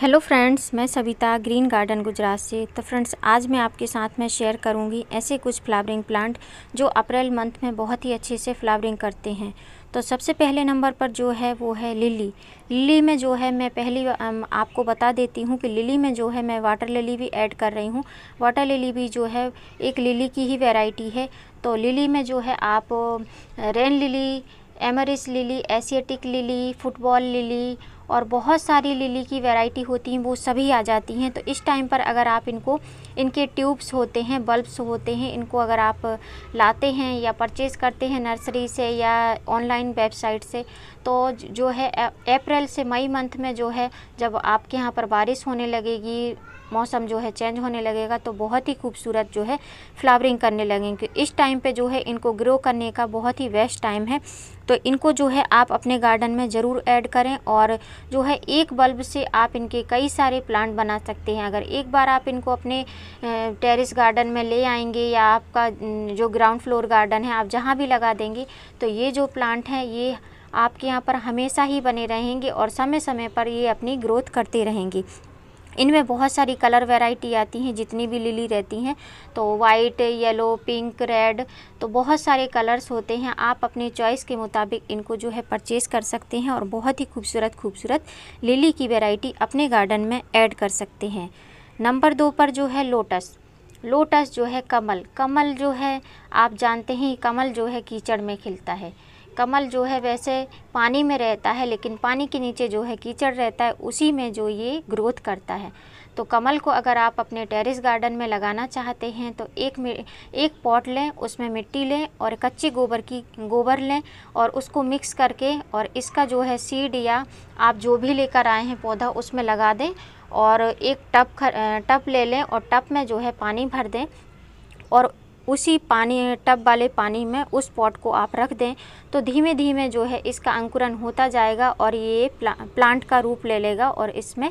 hello friends मैं Savita green garden Gujarat से तो फ्रेंड्स आज मैं आपके साथ में शेयर करूंगी ऐसे कुछ फ्लावरिंग प्लांट जो अप्रैल मंथ में बहुत ही अच्छे से फ्लावरिंग करते हैं तो सबसे पहले नंबर पर जो है वो है लिली लिली में जो है मैं पहली आपको बता देती हूँ कि लिली में जो है मैं वाटर लिली भी ऐड कर रही हूँ वाटर लिली भी जो है एक लिली की ही वेराइटी है तो लिली में जो है आप rain lily amaryllis lily Asiatic lily football lily और बहुत सारी लिली की वैरायटी होती हैं वो सभी आ जाती हैं तो इस टाइम पर अगर आप इनको इनके ट्यूब्स होते हैं बल्ब्स होते हैं इनको अगर आप लाते हैं या परचेज़ करते हैं नर्सरी से या ऑनलाइन वेबसाइट से तो जो है अप्रैल से मई मंथ में जो है जब आपके यहाँ पर बारिश होने लगेगी मौसम जो है चेंज होने लगेगा तो बहुत ही खूबसूरत जो है फ्लावरिंग करने लगेंगे इस टाइम पे जो है इनको ग्रो करने का बहुत ही बेस्ट टाइम है तो इनको जो है आप अपने गार्डन में ज़रूर ऐड करें और जो है एक बल्ब से आप इनके कई सारे प्लांट बना सकते हैं अगर एक बार आप इनको अपने टेरिस गार्डन में ले आएंगे या आपका जो ग्राउंड फ्लोर गार्डन है आप जहाँ भी लगा देंगे तो ये जो प्लांट हैं ये आपके यहाँ पर हमेशा ही बने रहेंगे और समय समय पर ये अपनी ग्रोथ करते रहेंगे इनमें बहुत सारी कलर वैरायटी आती हैं जितनी भी लिली रहती हैं तो वाइट येलो पिंक रेड तो बहुत सारे कलर्स होते हैं आप अपने चॉइस के मुताबिक इनको जो है परचेस कर सकते हैं और बहुत ही खूबसूरत खूबसूरत लिली की वैरायटी अपने गार्डन में ऐड कर सकते हैं नंबर दो पर जो है लोटस लोटस जो है कमल कमल जो है आप जानते हैं कमल जो है कीचड़ में खिलता है कमल जो है वैसे पानी में रहता है लेकिन पानी के नीचे जो है कीचड़ रहता है उसी में जो ये ग्रोथ करता है तो कमल को अगर आप अपने टेरेस गार्डन में लगाना चाहते हैं तो एक एक पॉट लें उसमें मिट्टी लें और कच्चे गोबर की गोबर लें और उसको मिक्स करके और इसका जो है सीड या आप जो भी लेकर आए हैं पौधा उसमें लगा दें और एक टप टप ले लें और टप में जो है पानी भर दें और उसी पानी टब वाले पानी में उस पॉट को आप रख दें तो धीमे धीमे जो है इसका अंकुरन होता जाएगा और ये प्ला, प्लांट का रूप ले लेगा और इसमें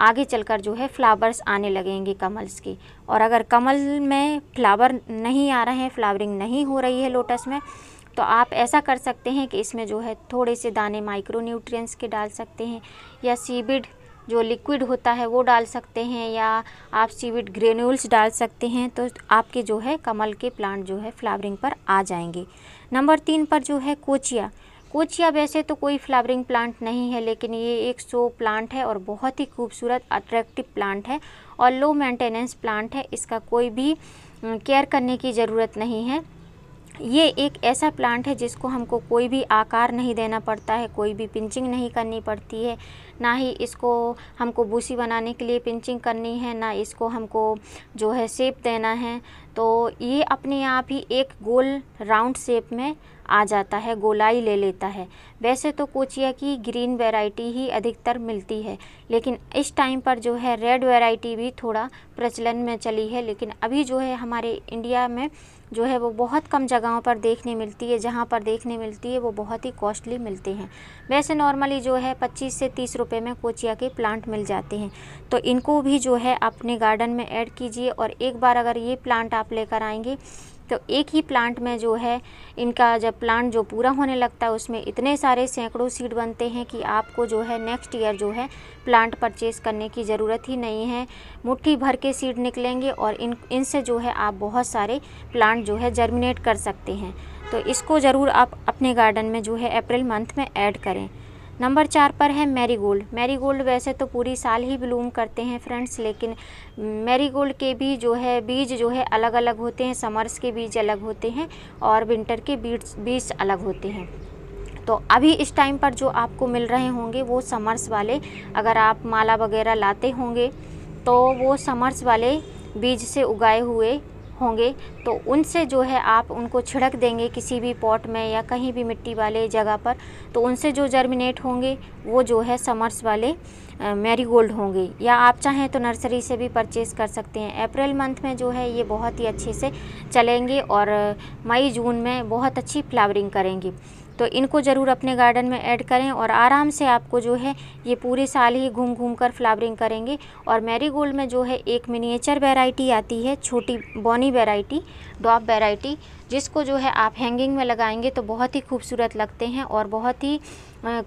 आगे चलकर जो है फ्लावर्स आने लगेंगे कमल्स की और अगर कमल में फ्लावर नहीं आ रहे हैं फ्लावरिंग नहीं हो रही है लोटस में तो आप ऐसा कर सकते हैं कि इसमें जो है थोड़े से दाने माइक्रो न्यूट्रियस के डाल सकते हैं या सीबिड जो लिक्विड होता है वो डाल सकते हैं या आप सीविड ग्रेन्यूल्स डाल सकते हैं तो आपके जो है कमल के प्लांट जो है फ्लावरिंग पर आ जाएंगे नंबर तीन पर जो है कोचिया कोचिया वैसे तो कोई फ्लावरिंग प्लांट नहीं है लेकिन ये एक सो प्लांट है और बहुत ही खूबसूरत अट्रैक्टिव प्लांट है और लो मेंटेनेंस प्लांट है इसका कोई भी केयर करने की ज़रूरत नहीं है ये एक ऐसा प्लांट है जिसको हमको कोई भी आकार नहीं देना पड़ता है कोई भी पिंचिंग नहीं करनी पड़ती है ना ही इसको हमको बूसी बनाने के लिए पिंचिंग करनी है ना इसको हमको जो है शेप देना है तो ये अपने आप ही एक गोल राउंड शेप में आ जाता है गोलाई ले लेता है वैसे तो कोचिया की ग्रीन वैरायटी ही अधिकतर मिलती है लेकिन इस टाइम पर जो है रेड वैरायटी भी थोड़ा प्रचलन में चली है लेकिन अभी जो है हमारे इंडिया में जो है वो बहुत कम जगहों पर देखने मिलती है जहाँ पर देखने मिलती है वो बहुत ही कॉस्टली मिलते हैं वैसे नॉर्मली जो है पच्चीस से तीस रुपये में कोचिया के प्लांट मिल जाते हैं तो इनको भी जो है अपने गार्डन में ऐड कीजिए और एक बार अगर ये प्लांट आप लेकर आएंगे तो एक ही प्लांट में जो है इनका जब प्लांट जो पूरा होने लगता है उसमें इतने सारे सैकड़ों सीड बनते हैं कि आपको जो है नेक्स्ट ईयर जो है प्लांट परचेज़ करने की ज़रूरत ही नहीं है मुट्ठी भर के सीड निकलेंगे और इन इनसे जो है आप बहुत सारे प्लांट जो है जर्मिनेट कर सकते हैं तो इसको ज़रूर आप अपने गार्डन में जो है अप्रैल मंथ में ऐड करें नंबर चार पर है मैरीगोल्ड मैरीगोल्ड वैसे तो पूरी साल ही ब्लूम करते हैं फ्रेंड्स लेकिन मैरीगोल्ड के भी जो है बीज जो है अलग अलग होते हैं समर्स के बीज अलग होते हैं और विंटर के बीज बीज अलग होते हैं तो अभी इस टाइम पर जो आपको मिल रहे होंगे वो समर्स वाले अगर आप माला वगैरह लाते होंगे तो वो समर्स वाले बीज से उगाए हुए होंगे तो उनसे जो है आप उनको छिड़क देंगे किसी भी पॉट में या कहीं भी मिट्टी वाले जगह पर तो उनसे जो जर्मिनेट होंगे वो जो है समर्स वाले मैरीगोल्ड होंगे या आप चाहें तो नर्सरी से भी परचेज़ कर सकते हैं अप्रैल मंथ में जो है ये बहुत ही अच्छे से चलेंगे और मई जून में बहुत अच्छी फ्लावरिंग करेंगे तो इनको ज़रूर अपने गार्डन में ऐड करें और आराम से आपको जो है ये पूरे साल ही घूम घूम कर फ्लावरिंग करेंगे और मैरीगोल्ड में जो है एक मिनिएचर वेराइटी आती है छोटी बॉनी वेराइटी डॉप वेराइटी जिसको जो है आप हैंगिंग में लगाएंगे तो बहुत ही खूबसूरत लगते हैं और बहुत ही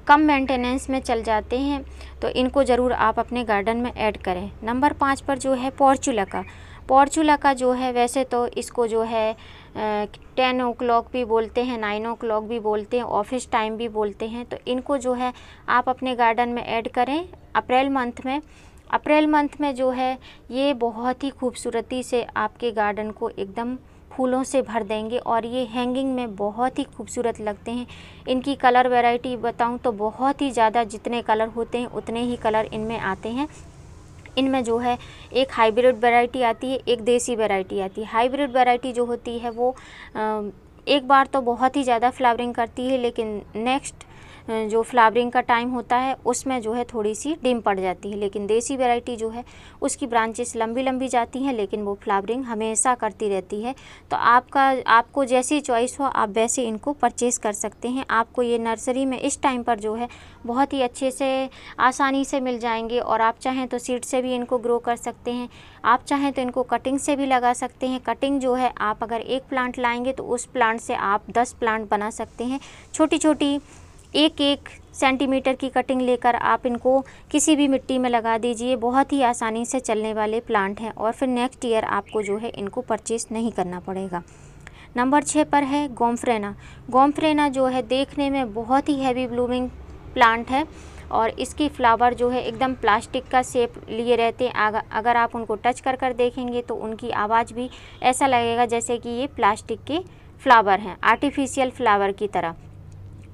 कम मेंटेनेंस में चल जाते हैं तो इनको ज़रूर आप अपने गार्डन में ऐड करें नंबर पाँच पर जो है पॉर्चुला का पॉर्चुला का जो है वैसे तो इसको जो है टेन ओ क्लॉक भी बोलते हैं नाइन ओ क्लॉक भी बोलते हैं ऑफिस टाइम भी बोलते हैं तो इनको जो है आप अपने गार्डन में ऐड करें अप्रैल मंथ में अप्रैल मंथ में जो है ये बहुत ही खूबसूरती से आपके गार्डन को एकदम फूलों से भर देंगे और ये हैंगिंग में बहुत ही खूबसूरत लगते हैं इनकी कलर वैरायटी बताऊं तो बहुत ही ज़्यादा जितने कलर होते हैं उतने ही कलर इनमें आते हैं इनमें जो है एक हाइब्रिड वैरायटी आती है एक देसी वैरायटी आती है हाइब्रिड वैरायटी जो होती है वो एक बार तो बहुत ही ज़्यादा फ्लावरिंग करती है लेकिन नेक्स्ट जो फ्लावरिंग का टाइम होता है उसमें जो है थोड़ी सी डिम पड़ जाती है लेकिन देसी वेराइटी जो है उसकी ब्रांचेस लंबी लंबी जाती हैं लेकिन वो फ्लावरिंग हमेशा करती रहती है तो आपका आपको जैसी चॉइस हो आप वैसे इनको परचेज़ कर सकते हैं आपको ये नर्सरी में इस टाइम पर जो है बहुत ही अच्छे से आसानी से मिल जाएंगे और आप चाहें तो सीड से भी इनको ग्रो कर सकते हैं आप चाहें तो इनको कटिंग से भी लगा सकते हैं कटिंग जो है आप अगर एक प्लांट लाएंगे तो उस प्लांट से आप दस प्लांट बना सकते हैं छोटी छोटी एक एक सेंटीमीटर की कटिंग लेकर आप इनको किसी भी मिट्टी में लगा दीजिए बहुत ही आसानी से चलने वाले प्लांट हैं और फिर नेक्स्ट ईयर आपको जो है इनको परचेज़ नहीं करना पड़ेगा नंबर छः पर है गोम्फ्रेना गोम्फ्रेना जो है देखने में बहुत ही हैवी ब्लूमिंग प्लांट है और इसकी फ़्लावर जो है एकदम प्लास्टिक का सेप लिए रहते हैं अगर आप उनको टच कर कर देखेंगे तो उनकी आवाज़ भी ऐसा लगेगा जैसे कि ये प्लास्टिक के फ्लावर हैं आर्टिफिशियल फ्लावर की तरह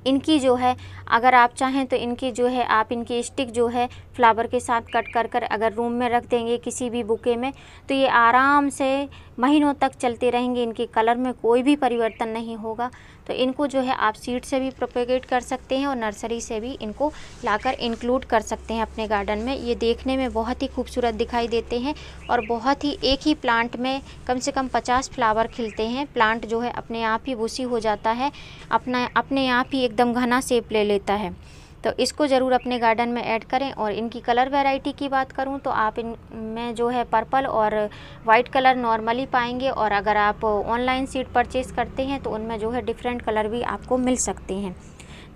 इनकी जो है अगर आप चाहें तो इनकी जो है आप इनकी स्टिक जो है फ्लावर के साथ कट कर कर अगर रूम में रख देंगे किसी भी बुके में तो ये आराम से महीनों तक चलते रहेंगे इनके कलर में कोई भी परिवर्तन नहीं होगा तो इनको जो है आप सीड से भी प्रोपेगेट कर सकते हैं और नर्सरी से भी इनको लाकर इंक्लूड कर सकते हैं अपने गार्डन में ये देखने में बहुत ही खूबसूरत दिखाई देते हैं और बहुत ही एक ही प्लांट में कम से कम पचास फ्लावर खिलते हैं प्लांट जो है अपने आप ही बूसी हो जाता है अपना अपने आप ही एकदम घना सेप ले लेता है तो इसको ज़रूर अपने गार्डन में ऐड करें और इनकी कलर वैरायटी की बात करूं तो आप इन में जो है पर्पल और वाइट कलर नॉर्मली पाएंगे और अगर आप ऑनलाइन सीड परचेज़ करते हैं तो उनमें जो है डिफरेंट कलर भी आपको मिल सकते हैं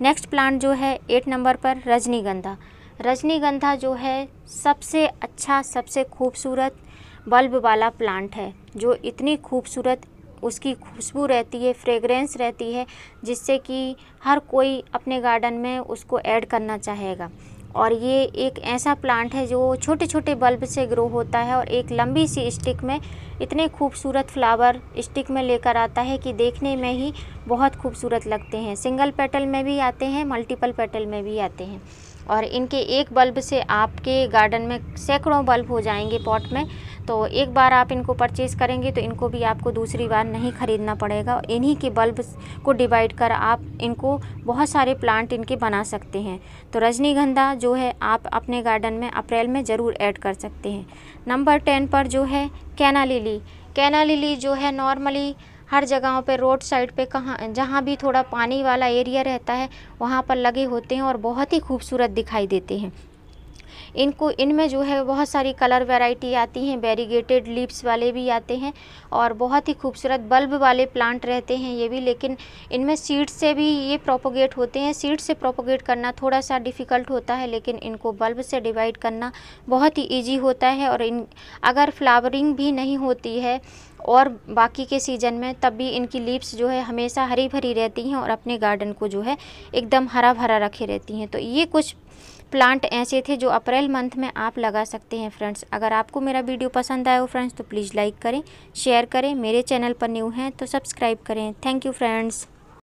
नेक्स्ट प्लांट जो है एट नंबर पर रजनीगंधा रजनीगंधा जो है सबसे अच्छा सबसे खूबसूरत बल्ब वाला प्लांट है जो इतनी खूबसूरत उसकी खुशबू रहती है फ्रेग्रेंस रहती है जिससे कि हर कोई अपने गार्डन में उसको ऐड करना चाहेगा और ये एक ऐसा प्लांट है जो छोटे छोटे बल्ब से ग्रो होता है और एक लंबी सी स्टिक में इतने खूबसूरत फ्लावर स्टिक में लेकर आता है कि देखने में ही बहुत खूबसूरत लगते हैं सिंगल पेटल में भी आते हैं मल्टीपल पेटल में भी आते हैं और इनके एक बल्ब से आपके गार्डन में सैकड़ों बल्ब हो जाएंगे पॉट में तो एक बार आप इनको परचेज़ करेंगे तो इनको भी आपको दूसरी बार नहीं ख़रीदना पड़ेगा इन्हीं के बल्ब को डिवाइड कर आप इनको बहुत सारे प्लांट इनके बना सकते हैं तो रजनीगंधा जो है आप अपने गार्डन में अप्रैल में ज़रूर ऐड कर सकते हैं नंबर टेन पर जो है कैना लिली कैना लिली जो है नॉर्मली हर जगहों पे रोड साइड पे कहाँ जहाँ भी थोड़ा पानी वाला एरिया रहता है वहाँ पर लगे होते हैं और बहुत ही खूबसूरत दिखाई देते हैं इनको इनमें जो है बहुत सारी कलर वैरायटी आती हैं बैरीगेटेड लीप्स वाले भी आते हैं और बहुत ही खूबसूरत बल्ब वाले प्लांट रहते हैं ये भी लेकिन इनमें सीड से भी ये प्रोपोगेट होते हैं सीड से प्रोपोगेट करना थोड़ा सा डिफ़िकल्ट होता है लेकिन इनको बल्ब से डिवाइड करना बहुत ही ईजी होता है और इन अगर फ्लावरिंग भी नहीं होती है और बाकी के सीज़न में तब भी इनकी लीव्स जो है हमेशा हरी भरी रहती हैं और अपने गार्डन को जो है एकदम हरा भरा रखे रहती हैं तो ये कुछ प्लांट ऐसे थे जो अप्रैल मंथ में आप लगा सकते हैं फ्रेंड्स अगर आपको मेरा वीडियो पसंद आया हो फ्रेंड्स तो प्लीज़ लाइक करें शेयर करें मेरे चैनल पर न्यू हैं तो सब्सक्राइब करें थैंक यू फ्रेंड्स